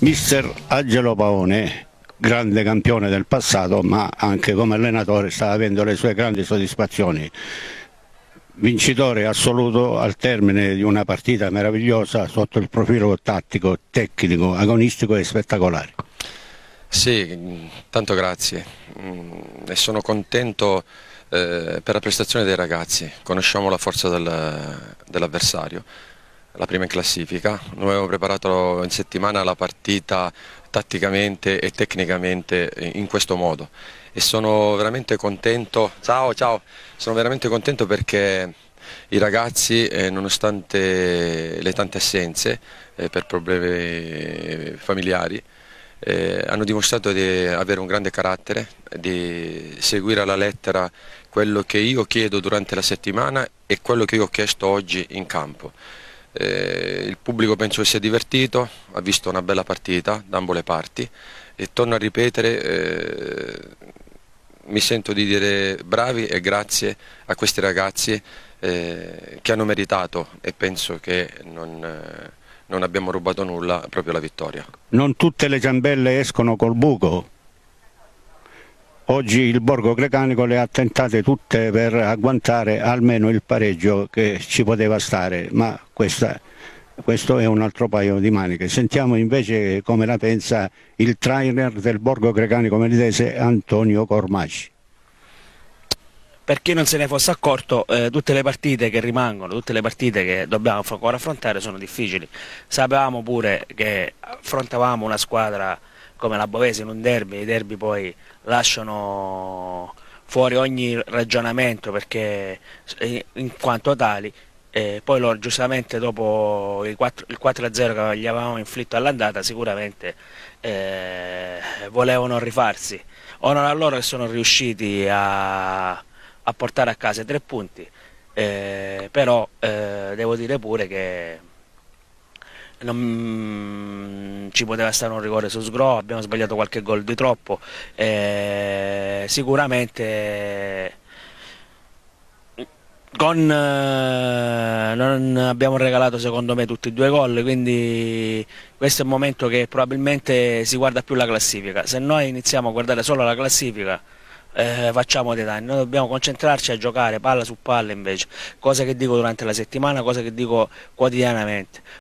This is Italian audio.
Mister Angelo Paone, grande campione del passato, ma anche come allenatore sta avendo le sue grandi soddisfazioni. Vincitore assoluto al termine di una partita meravigliosa sotto il profilo tattico, tecnico, agonistico e spettacolare. Sì, tanto grazie mm, e sono contento eh, per la prestazione dei ragazzi, conosciamo la forza dell'avversario, la prima in classifica. Noi abbiamo preparato in settimana la partita tatticamente e tecnicamente in questo modo e sono veramente contento, ciao ciao, sono veramente contento perché i ragazzi eh, nonostante le tante assenze eh, per problemi eh, familiari eh, hanno dimostrato di avere un grande carattere, di seguire alla lettera quello che io chiedo durante la settimana e quello che io ho chiesto oggi in campo. Eh, il pubblico penso che sia divertito, ha visto una bella partita da ambo le parti e torno a ripetere, eh, mi sento di dire bravi e grazie a questi ragazzi eh, che hanno meritato e penso che non eh, non abbiamo rubato nulla, proprio la vittoria. Non tutte le ciambelle escono col buco? Oggi il Borgo Grecanico le ha tentate tutte per agguantare almeno il pareggio che ci poteva stare, ma questa, questo è un altro paio di maniche. Sentiamo invece come la pensa il trainer del Borgo Grecanico Melitese Antonio Cormaci per chi non se ne fosse accorto, eh, tutte le partite che rimangono, tutte le partite che dobbiamo ancora affrontare sono difficili. Sapevamo pure che affrontavamo una squadra come la Bovese in un derby, i derby poi lasciano fuori ogni ragionamento perché in quanto tali e eh, poi loro giustamente dopo il 4-0 che gli avevamo inflitto all'andata sicuramente eh, volevano rifarsi. Onore a loro che sono riusciti a, a portare a casa i tre punti, eh, però eh, devo dire pure che non, ci poteva stare un rigore su Sgro, abbiamo sbagliato qualche gol di troppo, eh, sicuramente con, eh, non abbiamo regalato secondo me tutti e due gol, quindi questo è un momento che probabilmente si guarda più la classifica, se noi iniziamo a guardare solo la classifica eh, facciamo dei danni, noi dobbiamo concentrarci a giocare palla su palla invece, cosa che dico durante la settimana, cosa che dico quotidianamente.